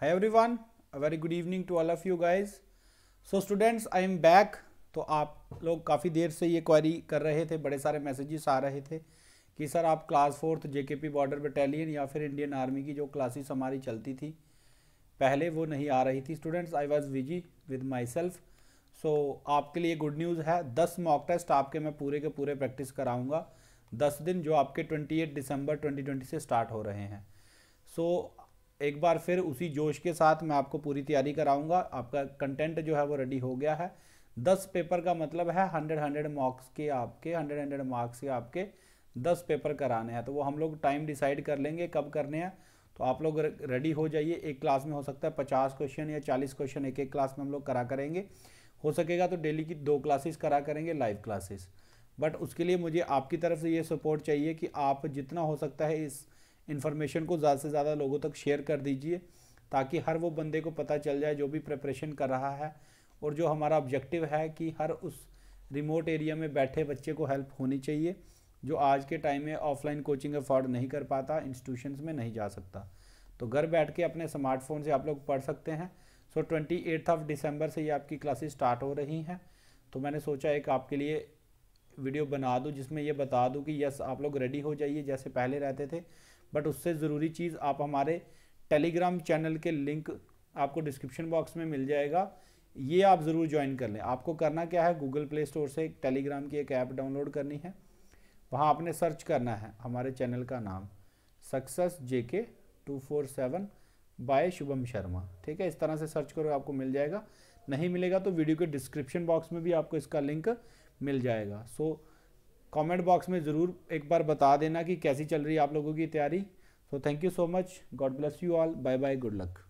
hi everyone a very good evening to all of you guys so students I am back तो आप लोग काफ़ी देर से ये क्वारी कर रहे थे बड़े सारे मैसेजेस आ रहे थे कि सर आप class fourth JKP border battalion या फिर इंडियन आर्मी की जो क्लासेस हमारी चलती थी पहले वो नहीं आ रही थी students I was busy with myself so आपके लिए गुड न्यूज़ है दस मॉक टेस्ट आपके मैं पूरे के पूरे प्रैक्टिस कराऊंगा दस दिन जो आपके twenty eight December twenty twenty से स्टार्ट हो रहे हैं सो so, एक बार फिर उसी जोश के साथ मैं आपको पूरी तैयारी कराऊंगा आपका कंटेंट जो है वो रेडी हो गया है दस पेपर का मतलब है हंड्रेड हंड्रेड मार्क्स के आपके हंड्रेड हंड्रेड मार्क्स के आपके दस पेपर कराने हैं तो वो हम लोग टाइम डिसाइड कर लेंगे कब करने हैं तो आप लोग रेडी हो जाइए एक क्लास में हो सकता है पचास क्वेश्चन या चालीस क्वेश्चन एक एक क्लास में हम लोग करा करेंगे हो सकेगा तो डेली की दो क्लासेस करा करेंगे लाइव क्लासेस बट उसके लिए मुझे आपकी तरफ से ये सपोर्ट चाहिए कि आप जितना हो सकता है इस इन्फॉर्मेशन को ज़्यादा से ज़्यादा लोगों तक शेयर कर दीजिए ताकि हर वो बंदे को पता चल जाए जो भी प्रिपरेशन कर रहा है और जो हमारा ऑब्जेक्टिव है कि हर उस रिमोट एरिया में बैठे बच्चे को हेल्प होनी चाहिए जो आज के टाइम में ऑफलाइन कोचिंग अफोर्ड नहीं कर पाता इंस्टीट्यूशंस में नहीं जा सकता तो घर बैठ के अपने स्मार्टफोन से आप लोग पढ़ सकते हैं so twenty eighth of December से ये आपकी क्लासेस स्टार्ट हो रही हैं तो मैंने सोचा एक आपके लिए वीडियो बना दूँ जिसमें यह बता दूँ कि यस आप लोग रेडी हो जाइए जैसे पहले रहते थे बट उससे ज़रूरी चीज़ आप हमारे टेलीग्राम चैनल के लिंक आपको डिस्क्रिप्शन बॉक्स में मिल जाएगा ये आप ज़रूर ज्वाइन कर लें आपको करना क्या है गूगल प्ले स्टोर से टेलीग्राम की एक ऐप डाउनलोड करनी है वहाँ आपने सर्च करना है हमारे चैनल का नाम success J K two four seven by Shubham Sharma ठीक है इस तरह से सर्च करो आपको मिल जाएगा नहीं मिलेगा तो वीडियो के डिस्क्रिप्शन बॉक्स में भी आपको इसका लिंक मिल जाएगा सो so, कमेंट बॉक्स में ज़रूर एक बार बता देना कि कैसी चल रही है आप लोगों की तैयारी so thank you so much God bless you all bye bye good luck